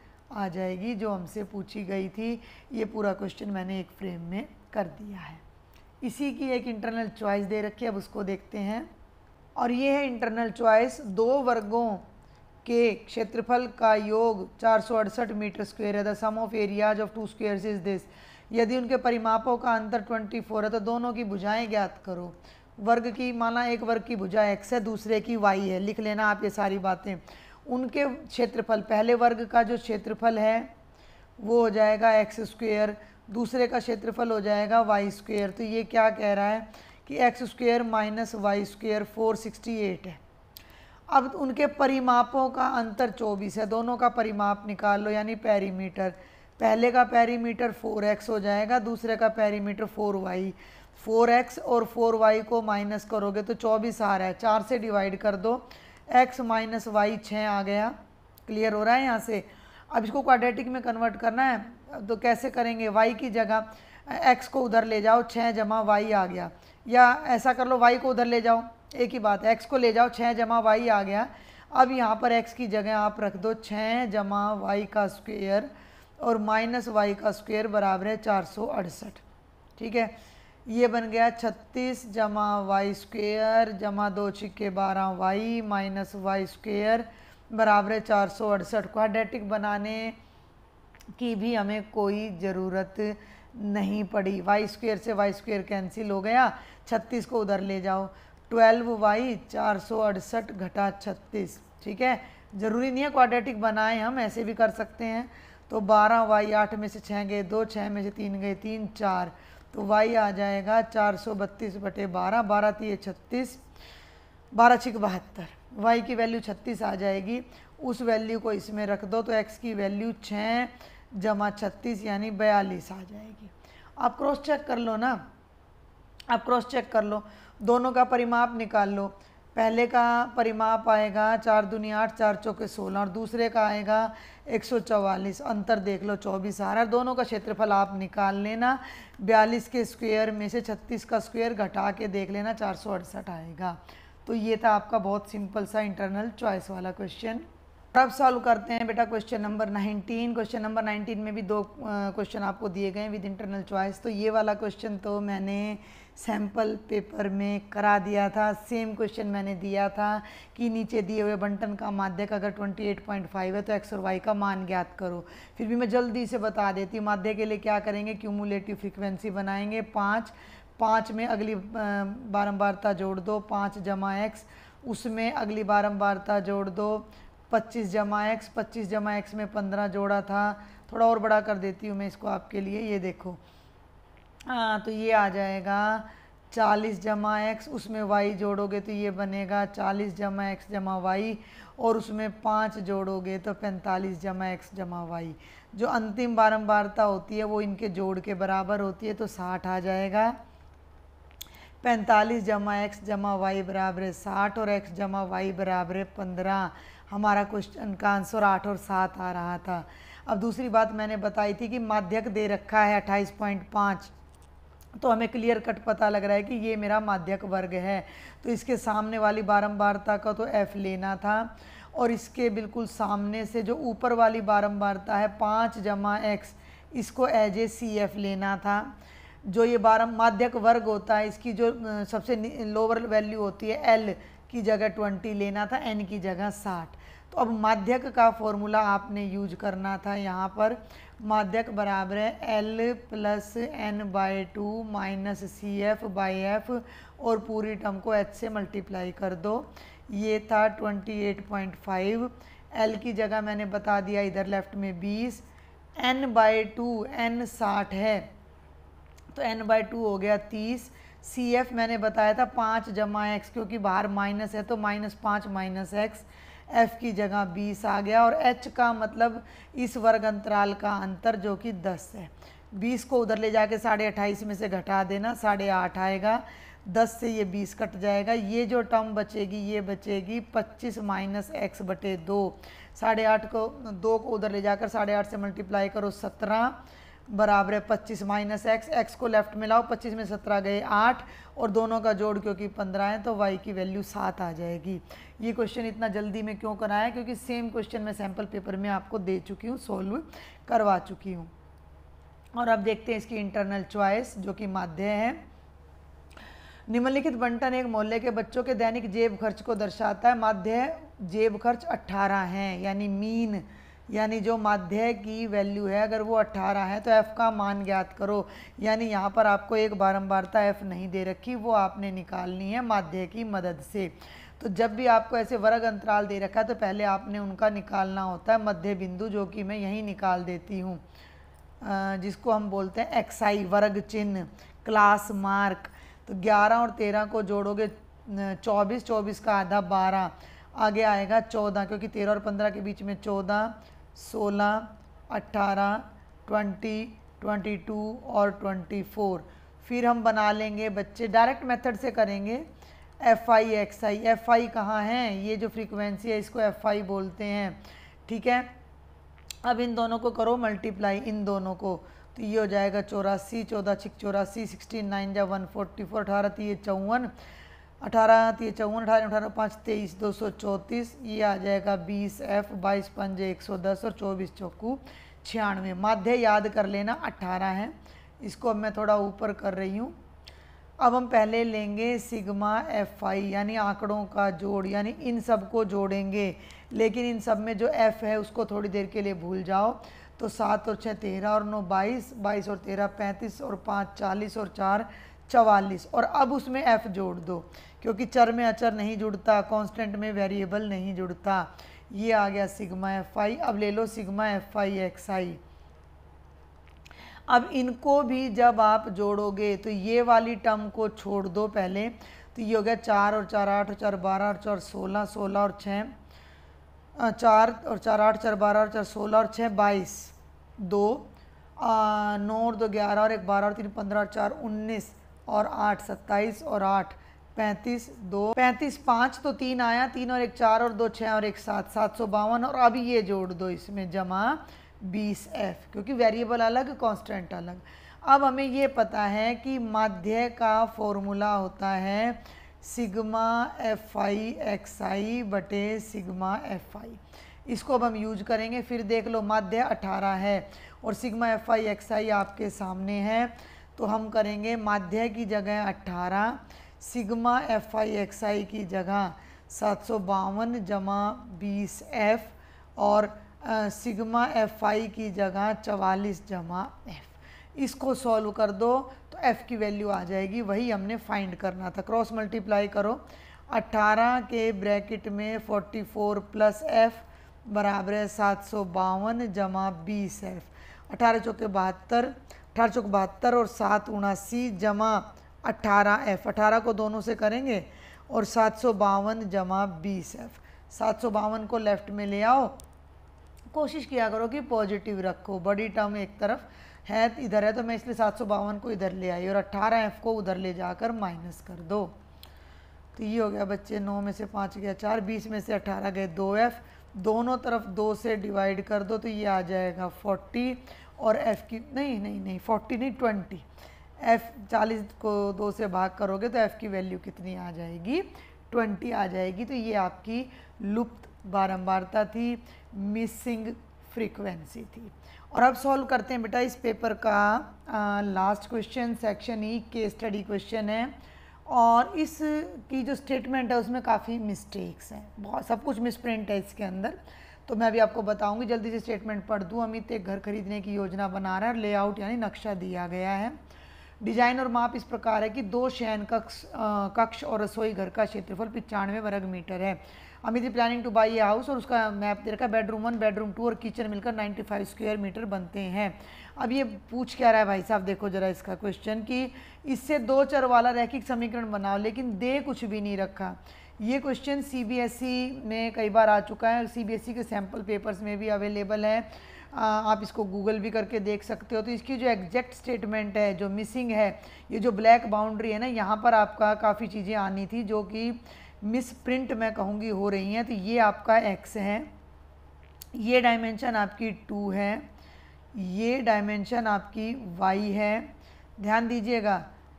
आ जाएगी जो हमसे पूछी गई थी ये पूरा क्वेश्चन मैंने एक फ्रेम में कर दिया है इसी की एक इंटरनल चॉइस दे रखी है अब उसको देखते हैं और ये है इंटरनल चॉइस दो वर्गों के क्षेत्रफल का योग चार मीटर स्क्वेयर है the sum of areas of two squares is this यदि उनके परिमापों का अंतर 24 है तो दोनों की भुजाएं ज्ञात करो वर्ग की माना एक वर्ग की भुजा एक्स है दूसरे की वाई है लिख लेना आप ये सारी बातें उनके क्षेत्रफल पहले वर्ग का जो क्षेत्रफल है वो हो जाएगा एक्स स्क्वेयर दूसरे का क्षेत्रफल हो जाएगा वाई स्क्वेयर तो ये क्या कह रहा है कि x square minus y square four sixty eight है अब उनके परिमापों का अंतर चौबीस है दोनों का परिमाप निकाल लो यानी पैरीमीटर पहले का पैरीमीटर फोर एक्स हो जाएगा दूसरे का perimeter four y four x और फोर वाई को माइनस करोगे तो चौबीस आ रहा है चार से डिवाइड कर दो एक्स माइनस वाई छः आ गया क्लियर हो रहा है यहाँ से अब इसको क्वाड्रेटिक में कन्वर्ट करना है तो कैसे करेंगे वाई की जगह एक्स को उधर ले जाओ छः जमा वाई आ गया या ऐसा कर लो वाई को उधर ले जाओ एक ही बात है एक्स को ले जाओ छः जमा वाई आ गया अब यहाँ पर एक्स की जगह आप रख दो छः जमा वाई का स्क्वेयर और माइनस वाई का स्क्वेयर बराबर है चार सौ अड़सठ ठीक है ये बन गया छत्तीस जमा वाई स्क्वेयर जमा दो छिक्के बारह वाई माइनस वाई स्क्वेयर बराबर है चार सौ अड़सठ क्वाडेटिक बनाने की भी हमें कोई ज़रूरत नहीं पड़ी वाई स्क्वेयर से वाई स्क्वेयर कैंसिल हो गया छत्तीस को उधर ले जाओ ट्वेल्व वाई चार सौ अड़सठ घटा छत्तीस ठीक है ज़रूरी नहीं है क्वाड्रेटिक बनाएं हम ऐसे भी कर सकते हैं तो बारह वाई आठ में से छः गए दो छः में से तीन गए तीन चार तो वाई आ जाएगा चार सौ बत्तीस बटे बारह बारह तीय छत्तीस बारह छिक बहत्तर वाई की वैल्यू छत्तीस आ जाएगी उस वैल्यू को इसमें रख दो तो एक्स की वैल्यू छः जमा छत्तीस यानी बयालीस आ जाएगी आप क्रॉस चेक कर लो ना आप क्रॉस चेक कर लो दोनों का परिमाप निकाल लो पहले का परिमाप आएगा चार दुनिया आठ चार चौके सोलह और दूसरे का आएगा 144 अंतर देख लो 24 आ रहा है दोनों का क्षेत्रफल आप निकाल लेना 42 के स्क्वायर में से 36 का स्क्वायर घटा के देख लेना चार आएगा तो ये था आपका बहुत सिंपल सा इंटरनल चॉइस वाला क्वेश्चन अब सॉल्व करते हैं बेटा क्वेश्चन नंबर 19 क्वेश्चन नंबर 19 में भी दो क्वेश्चन आपको दिए गए विद इंटरनल चॉइस तो ये वाला क्वेश्चन तो मैंने सैम्पल पेपर में करा दिया था सेम क्वेश्चन मैंने दिया था कि नीचे दिए हुए बंटन का माध्यक अगर 28.5 है तो एक्स और वाई का मान ज्ञात करो फिर भी मैं जल्दी से बता देती हूँ माध्यक के लिए क्या करेंगे क्यूमुलेटिव फ्रिक्वेंसी बनाएंगे पाँच पाँच में अगली बारम्बारता जोड़ दो पाँच जमा एक्स उसमें अगली बारम्बारता जोड़ दो पच्चीस जमा एक्स पच्चीस जमा एक्स में पंद्रह जोड़ा था थोड़ा और बड़ा कर देती हूँ मैं इसको आपके लिए ये देखो हाँ तो ये आ जाएगा चालीस जमा एक्स उसमें वाई जोड़ोगे तो ये बनेगा चालीस जमा एक्स जमा वाई और उसमें पाँच जोड़ोगे तो पैंतालीस जमा एक्स जमा वाई जो अंतिम बारंबारता होती है वो इनके जोड़ के बराबर होती है तो साठ आ जाएगा पैंतालीस जमा एक्स जमा वाई बराबर है साठ और एक्स जमा वाई बराबर है पंद्रह हमारा क्वेश्चन का आंसर आठ और सात आ रहा था अब दूसरी बात मैंने बताई थी कि माध्यक दे रखा है अट्ठाईस पॉइंट पाँच तो हमें क्लियर कट पता लग रहा है कि ये मेरा माध्यक वर्ग है तो इसके सामने वाली बारंबारता का तो एफ़ लेना था और इसके बिल्कुल सामने से जो ऊपर वाली बारंबारता है पाँच जमा एक्स इसको एज ए सी एफ लेना था जो ये बारम माध्यक वर्ग होता है इसकी जो सबसे लोअर वैल्यू होती है एल की जगह ट्वेंटी लेना था एन की जगह साठ तो अब माध्यक का फॉर्मूला आपने यूज करना था यहाँ पर माध्यक बराबर है l plus n by two minus c f by f और पूरी टर्म को एच से मल्टीप्लाई कर दो ये था twenty eight point five l की जगह मैंने बता दिया इधर लेफ्ट में बीस एन बाई टू एन साठ है तो एन बाई टू हो गया तीस सी एफ मैंने बताया था पाँच जमा एक्स क्योंकि बाहर माइनस है तो माइनस पाँच माइनस एक्स एफ़ की जगह बीस आ गया और एच का मतलब इस वर्ग अंतराल का अंतर जो कि दस है बीस को उधर ले जाके साढ़े अट्ठाईस में से घटा देना साढ़े आठ आएगा दस से ये बीस कट जाएगा ये जो टर्म बचेगी ये बचेगी पच्चीस माइनस एक्स बटे दो साढ़े आठ को दो को उधर ले जाकर साढ़े आठ से मल्टीप्लाई करो सत्रह बराबर है पच्चीस माइनस एक्स एक्स को लेफ्ट में लाओ पच्चीस में सत्रह गए आठ और दोनों का जोड़ क्योंकि पंद्रह है तो वाई की वैल्यू सात आ जाएगी ये क्वेश्चन इतना जल्दी में क्यों कराया क्योंकि सेम क्वेश्चन मैं सैम्पल पेपर में आपको दे चुकी हूँ सॉल्व करवा चुकी हूँ और अब देखते हैं इसकी इंटरनल चॉइस जो कि माध्य है निम्नलिखित बंटन एक मोहल्ले के बच्चों के दैनिक जेब खर्च को दर्शाता है माध्य जेब खर्च अट्ठारह हैं यानी मीन यानी जो माध्य की वैल्यू है अगर वो 18 है तो एफ़ का मान ज्ञात करो यानी यहाँ पर आपको एक बारंबारता एफ़ नहीं दे रखी वो आपने निकालनी है माध्य की मदद से तो जब भी आपको ऐसे वर्ग अंतराल दे रखा है तो पहले आपने उनका निकालना होता है मध्य बिंदु जो कि मैं यहीं निकाल देती हूँ जिसको हम बोलते हैं एक्साई वर्ग चिन्ह क्लास मार्क तो 11 और 13 को जोड़ोगे 24 24 का आधा 12 आगे आएगा 14 क्योंकि 13 और 15 के बीच में 14 सोलह अट्ठारह ट्वेंटी ट्वेंटी टू और ट्वेंटी फोर फिर हम बना लेंगे बच्चे डायरेक्ट मेथड से करेंगे f i x i f i कहाँ हैं ये जो फ्रीक्वेंसी है इसको एफ आई बोलते हैं ठीक है अब इन दोनों को करो मल्टीप्लाई इन दोनों को तो ये हो जाएगा चौरासी चौदह छिक चौरासी सिक्सटी नाइन या वन फोर्टी फोर अठारह तीस तो चौवन अठारह तीन चौवन अठारह अठारह पाँच तेईस दो सौ चौंतीस ये आ जाएगा बीस एफ बाईस पंजे एक सौ दस और चौबीस चौकू छियानवे माध्य याद कर लेना अट्ठारह है इसको अब मैं थोड़ा ऊपर कर रही हूँ अब हम पहले लेंगे सिग्मा एफ आई यानी आंकड़ों का जोड़ यानी इन सब को जोड़ेंगे लेकिन इन सब में जो एफ़ है उसको थोड़ी देर के लिए भूल जाओ तो सात और छः तेरह और नौ बाईस बाईस और तेरह पैंतीस और पाँच चालीस और चार चवालीस और अब उसमें एफ़ जोड़ दो क्योंकि चर में अचर नहीं जुड़ता कांस्टेंट में वेरिएबल नहीं जुड़ता ये आ गया सिग्मा एफ आई अब ले लो sigma f i x i अब इनको भी जब आप जोड़ोगे तो ये वाली टर्म को छोड़ दो पहले तो ये हो गया चार और चार आठ और चार बारह और चार सोलह सोलह और छः चार और चार आठ चार बारह और चार सोलह और छः बाईस दो नौ और दो ग्यारह और एक बारह और तीन पंद्रह और चार उन्नीस और आठ सत्ताईस और आठ पैंतीस दो पैंतीस पाँच तो तीन आया तीन और एक चार और दो छः और एक सात सात सौ बावन और अभी ये जोड़ दो इसमें जमा बीस एफ क्योंकि वेरिएबल अलग कांस्टेंट अलग अब हमें ये पता है कि माध्य का फॉर्मूला होता है sigma f i x i बटे सिग्मा एफ आई इसको अब हम यूज करेंगे फिर देख लो माध्य अठारह है और sigma f i x i आपके सामने है तो हम करेंगे माध्य की जगह अट्ठारह sigma f i x i की जगह सात सौ बावन जमा बीस एफ और सिग्मा एफ आई की जगह चवालीस जमा एफ इसको सॉल्व कर दो तो एफ़ की वैल्यू आ जाएगी वही हमने फाइंड करना था क्रॉस मल्टीप्लाई करो अट्ठारह के ब्रैकेट में फोर प्लस एफ बराबर है सात सौ बावन जमा बीस एफ अठारह चौके बहत्तर अठारह चौके बहत्तर और सात उनासी जमा अट्ठारह एफ अठारह को दोनों से करेंगे और सात सौ बावन जमा बीस एफ सात सौ बावन को लेफ्ट में ले आओ कोशिश किया करो कि पॉजिटिव रखो बड़ी टर्म एक तरफ है इधर है तो मैं इसलिए सात सौ बावन को इधर ले आई और अट्ठारह एफ को उधर ले जाकर माइनस कर दो तो ये हो गया बच्चे नौ में से पाँच गया चार बीस में से अट्ठारह गए दो एफ़ दोनों तरफ दो से डिवाइड कर दो तो ये आ जाएगा फोर्टी और एफ़ की नहीं नहीं नहीं फोर्टी नहीं ट्वेंटी एफ चालीस को दो से भाग करोगे तो एफ़ की वैल्यू कितनी आ जाएगी ट्वेंटी आ जाएगी तो ये आपकी लुप्त बारंबारता थी मिसिंग फ्रीक्वेंसी थी और अब सॉल्व करते हैं बेटा इस पेपर का आ, लास्ट क्वेश्चन सेक्शन ई के स्टडी क्वेश्चन है और इस की जो स्टेटमेंट है उसमें काफ़ी मिस्टेक्स हैं बहुत सब कुछ मिसप्रिंट है इसके अंदर तो मैं अभी आपको बताऊंगी जल्दी से स्टेटमेंट पढ़ दूँ अमित एक घर खरीदने की योजना बना रहा है लेआउट यानी नक्शा दिया गया है डिजाइन और माप इस प्रकार है कि दो शयन कक्ष कक्ष और रसोई घर का क्षेत्रफल पचानवे वर्ग मीटर है Amit planning to buy a house और उसका मैप दे रखा बेडरूम वन बेडरूम टू और किचन मिलकर 95 स्क्वेयर मीटर बनते हैं अब ये पूछ क्या रहा है भाई साहब देखो जरा इसका क्वेश्चन कि इससे दो चर वाला रैखिक समीकरण बनाओ लेकिन दे कुछ भी नहीं रखा ये क्वेश्चन सी e में कई बार आ चुका है सी e के सैम्पल पेपर्स में भी अवेलेबल है आप इसको गूगल भी करके देख सकते हो तो इसकी जो एग्जैक्ट स्टेटमेंट है जो मिसिंग है ये जो ब्लैक बाउंड्री है ना यहाँ पर आपका काफ़ी चीज़ें आनी थी जो कि मिस प्रिंट मैं कहूँगी हो रही हैं तो ये आपका एक्स है ये डायमेंशन आपकी टू है ये डायमेंशन आपकी वाई है ध्यान दीजिएगा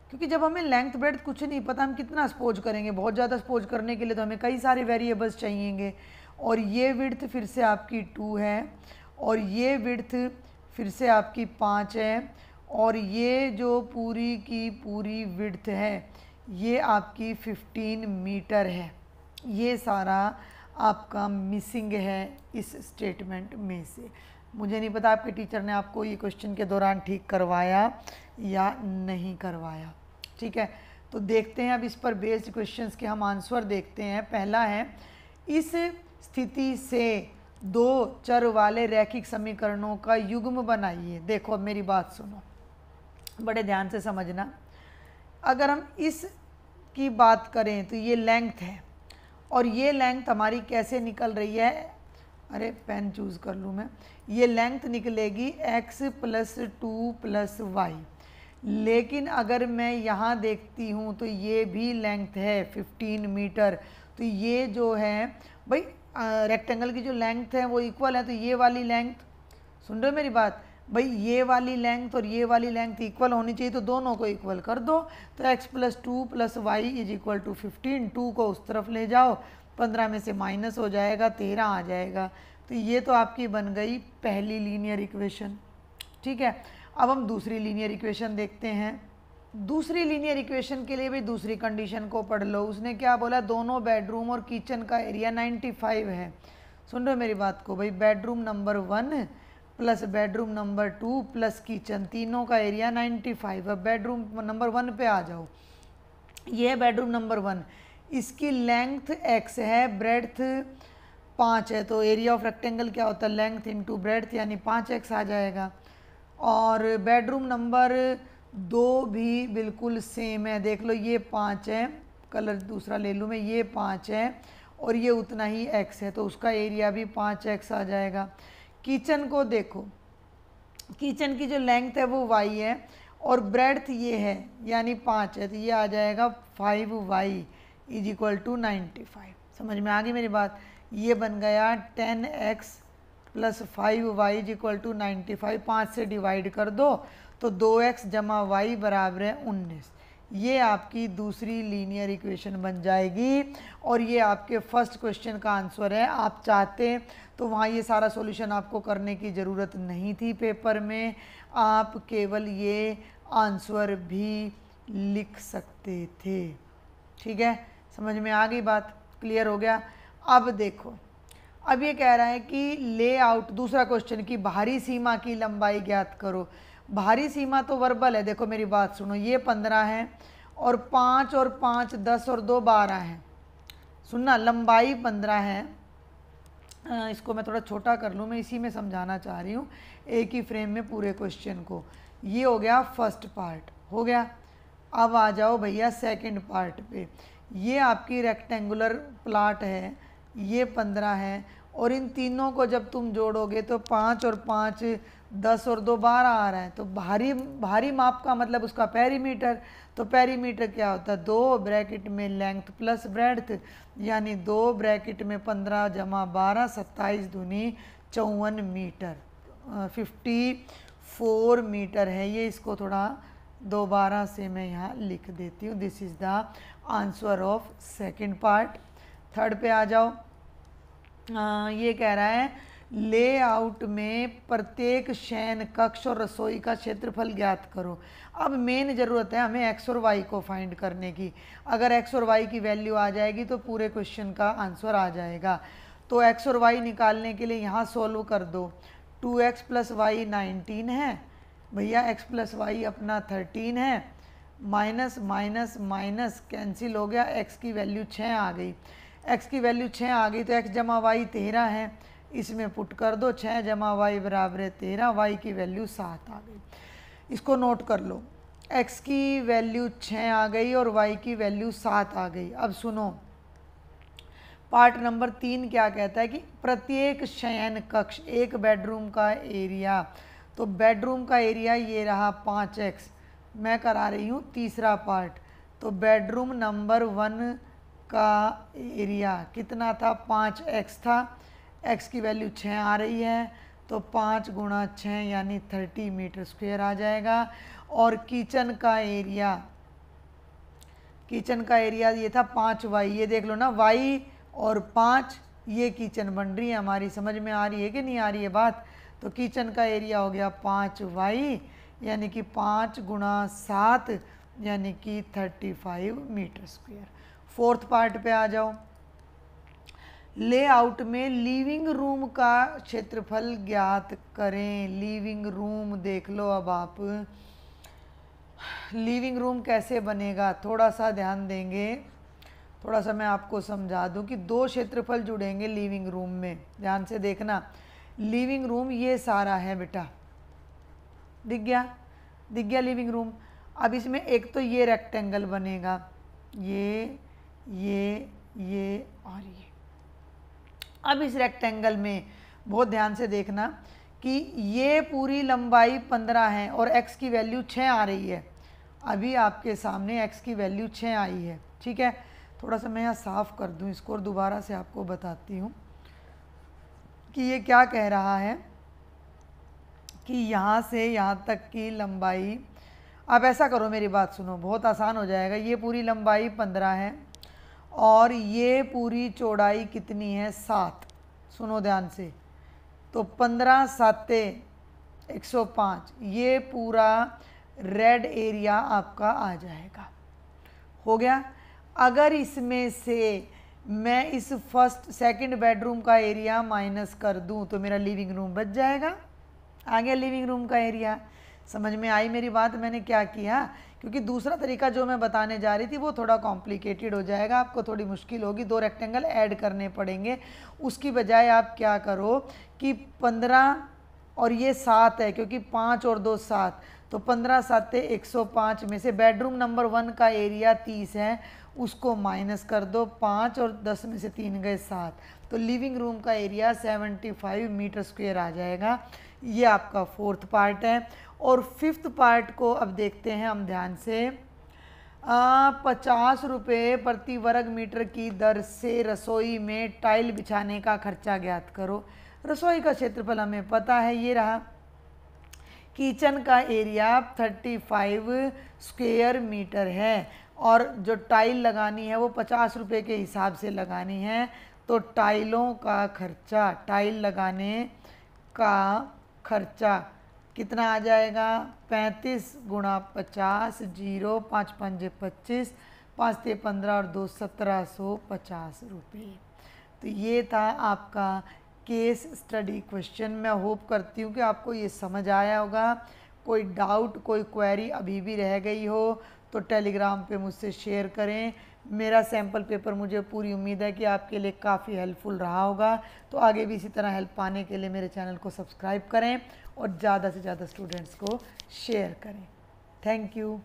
क्योंकि जब हमें लेंथ ब्रेड कुछ नहीं पता हम कितना स्पोज करेंगे बहुत ज़्यादा स्पोज करने के लिए तो हमें कई सारे वेरिएबल्स चाहिएंगे और ये विड्थ फिर से आपकी टू है और ये विड्थ फिर से आपकी पाँच है और ये जो पूरी की पूरी विड्थ है ये आपकी फिफ्टीन मीटर है ये सारा आपका मिसिंग है इस स्टेटमेंट में से मुझे नहीं पता आपके टीचर ने आपको ये क्वेश्चन के दौरान ठीक करवाया या नहीं करवाया ठीक है तो देखते हैं अब इस पर बेस्ड क्वेश्चंस के हम आंसर देखते हैं पहला है इस स्थिति से दो चर वाले रैखिक समीकरणों का युग्म बनाइए देखो अब मेरी बात सुनो बड़े ध्यान से समझना अगर हम इस की बात करें तो ये लेंथ है और ये लेंथ हमारी कैसे निकल रही है अरे पेन चूज़ कर लूँ मैं ये लेंथ निकलेगी x plus two plus y लेकिन अगर मैं यहाँ देखती हूँ तो ये भी लेंथ है 15 मीटर तो ये जो है भाई रेक्टेंगल की जो लेंथ है वो इक्वल है तो ये वाली लेंथ सुन रहे हो मेरी बात भाई ये वाली लेंथ और ये वाली लेंथ इक्वल होनी चाहिए तो दोनों को इक्वल कर दो तो x plus two plus y is equal to fifteen two को उस तरफ ले जाओ पंद्रह में से माइनस हो जाएगा तेरह आ जाएगा तो ये तो आपकी बन गई पहली लीनियर इक्वेशन ठीक है अब हम दूसरी लीनियर इक्वेशन देखते हैं दूसरी लीनियर इक्वेशन के लिए भी दूसरी कंडीशन को पढ़ लो उसने क्या बोला दोनों बेडरूम और किचन का एरिया 95 है सुन रहे मेरी बात को भाई bedroom number one plus bedroom number two plus kitchen तीनों का एरिया 95 अब बेडरूम नंबर वन पे आ जाओ ये है बेडरूम नंबर वन इसकी लेंथ एक्स है ब्रेड्थ पाँच है तो एरिया ऑफ रेक्टेंगल क्या होता है लेंथ इंटू ब्रेड्थ यानी पाँच एक्स आ जाएगा और बेडरूम नंबर दो भी बिल्कुल सेम है देख लो ये पाँच है कलर दूसरा ले लूँ मैं ये पाँच है और ये उतना ही एक्स है तो उसका एरिया भी पाँच एक्स आ जाएगा किचन को देखो किचन की जो लेंथ है वो वाई है और ब्रेड्थ ये है यानी पाँच है तो ये आ जाएगा five y is equal to ninety five समझ में आ गई मेरी बात ये बन गया ten x plus five y is equal to ninety five पाँच से डिवाइड कर दो तो दो एक्स जमा वाई बराबर है उन्नीस ये आपकी दूसरी लीनियर इक्वेशन बन जाएगी और ये आपके फर्स्ट क्वेश्चन का आंसर है आप चाहते हैं तो वहाँ ये सारा सॉल्यूशन आपको करने की ज़रूरत नहीं थी पेपर में आप केवल ये आंसर भी लिख सकते थे ठीक है समझ में आ गई बात क्लियर हो गया अब देखो अब ये कह रहा है कि लेआउट दूसरा क्वेश्चन की भारी सीमा की लंबाई ज्ञात करो भारी सीमा तो वर्बल है देखो मेरी बात सुनो ये पंद्रह है और पाँच और पाँच दस और दो बारह हैं सुनना लंबाई पंद्रह है इसको मैं थोड़ा छोटा कर लूँ मैं इसी में समझाना चाह रही हूँ एक ही फ्रेम में पूरे क्वेश्चन को ये हो गया फर्स्ट पार्ट हो गया अब आ जाओ भैया सेकंड पार्ट पे ये आपकी रेक्टेंगुलर प्लाट है ये पंद्रह है और इन तीनों को जब तुम जोड़ोगे तो पाँच और पाँच दस और दो बारह आ रहा है तो भारी भारी माप का मतलब उसका पैरीमीटर तो पैरीमीटर क्या होता है दो ब्रैकेट में लेंथ प्लस ब्रेड्थ यानी दो ब्रैकेट में पंद्रह जमा बारह सत्ताईस धुनी चौवन मीटर फिफ्टी फोर मीटर है ये इसको थोड़ा दोबारा से मैं यहाँ लिख देती हूँ this is the answer of second part third पे आ जाओ ये कह रहा है लेआउट में प्रत्येक शयन कक्ष और रसोई का क्षेत्रफल ज्ञात करो अब मेन ज़रूरत है हमें एक्स और वाई को फाइंड करने की अगर एक्स और वाई की वैल्यू आ जाएगी तो पूरे क्वेश्चन का आंसर आ जाएगा तो एक्स और वाई निकालने के लिए यहाँ सोल्व कर दो two x plus y nineteen है भैया एक्स प्लस वाई अपना थर्टीन है माइनस माइनस माइनस कैंसिल हो गया एक्स की वैल्यू छः आ गई एक्स की वैल्यू छः आ गई तो एक्स जमा वाई तेरह है इसमें पुट कर दो छः जमा वाई बराबर है तेरह वाई की वैल्यू सात आ गई इसको नोट कर लो एक्स की वैल्यू छः आ गई और वाई की वैल्यू सात आ गई अब सुनो पार्ट नंबर तीन क्या कहता है कि प्रत्येक शयन कक्ष एक बेडरूम का एरिया तो बेडरूम का एरिया ये रहा पाँच एक्स मैं करा रही हूँ तीसरा पार्ट तो बेडरूम नंबर वन का एरिया कितना था पाँच एक्स था एक्स की वैल्यू छः आ रही है तो पाँच गुणा छः यानी थर्टी मीटर स्क्वेयर आ जाएगा और किचन का एरिया किचन का एरिया ये था पाँच वाई ये देख लो ना वाई और पाँच ये किचन बन रही है हमारी समझ में आ रही है कि नहीं आ रही है बात तो किचन का एरिया हो गया पाँच वाई यानी कि पाँच गुणा सात यानी कि thirty five metre square fourth part पे आ जाओ लेआउट में लिविंग रूम का क्षेत्रफल ज्ञात करें लिविंग रूम देख लो अब आप लिविंग रूम कैसे बनेगा थोड़ा सा ध्यान देंगे थोड़ा सा मैं आपको समझा दूं कि दो क्षेत्रफल जुड़ेंगे लिविंग रूम में ध्यान से देखना लिविंग रूम ये सारा है बेटा दिख गया दिख गया लिविंग रूम अब इसमें एक तो ये रेक्टेंगल बनेगा ये ये ये और ये अब इस रेक्टेंगल में बहुत ध्यान से देखना कि ये पूरी लंबाई पंद्रह है और एक्स की वैल्यू छः आ रही है अभी आपके सामने एक्स की वैल्यू छः आई है ठीक है थोड़ा सा मैं यहाँ साफ़ कर दूँ इसको और दोबारा से आपको बताती हूँ कि ये क्या कह रहा है कि यहाँ से यहाँ तक की लंबाई आप ऐसा करो मेरी बात सुनो बहुत आसान हो जाएगा ये पूरी लंबाई पंद्रह है और ये पूरी चौड़ाई कितनी है सात सुनो ध्यान से तो पंद्रह साते एक सौ पाँच ये पूरा रेड एरिया आपका आ जाएगा हो गया अगर इसमें से मैं इस फर्स्ट सेकंड बेडरूम का एरिया माइनस कर दूं तो मेरा लिविंग रूम बच जाएगा आ गया लिविंग रूम का एरिया समझ में आई मेरी बात मैंने क्या किया क्योंकि दूसरा तरीका जो मैं बताने जा रही थी वो थोड़ा कॉम्प्लिकेटेड हो जाएगा आपको थोड़ी मुश्किल होगी दो रेक्टेंगल ऐड करने पड़ेंगे उसकी बजाय आप क्या करो कि पंद्रह और ये सात है क्योंकि पाँच और दो सात तो पंद्रह सात एक सौ पाँच में से बेडरूम नंबर वन का एरिया तीस है उसको माइनस कर दो पाँच और दस में से तीन गए सात तो लिविंग रूम का area seventy five metre square आ जाएगा ये आपका फोर्थ पार्ट है और फिफ्थ पार्ट को अब देखते हैं हम ध्यान से पचास रुपये प्रति वर्ग मीटर की दर से रसोई में टाइल बिछाने का खर्चा ज्ञात करो रसोई का क्षेत्रफल हमें पता है ये रहा किचन का एरिया 35 स्क्वेयर मीटर है और जो टाइल लगानी है वो पचास रुपये के हिसाब से लगानी है तो टाइलों का खर्चा टाइल लगाने का खर्चा कितना आ जाएगा पैंतीस गुणा पचास जीरो पाँच पंजे पच्चीस पाँच ते पंद्रह और दो सत्रह सौ पचास रुपये तो ये था आपका केस स्टडी क्वेश्चन मैं होप करती हूँ कि आपको ये समझ आया होगा कोई डाउट कोई क्वेरी अभी भी रह गई हो तो टेलीग्राम पे मुझसे शेयर करें मेरा सैम्पल पेपर मुझे पूरी उम्मीद है कि आपके लिए काफ़ी हेल्पफुल रहा होगा तो आगे भी इसी तरह हेल्प पाने के लिए मेरे चैनल को सब्सक्राइब करें और ज़्यादा से ज़्यादा स्टूडेंट्स को शेयर करें थैंक यू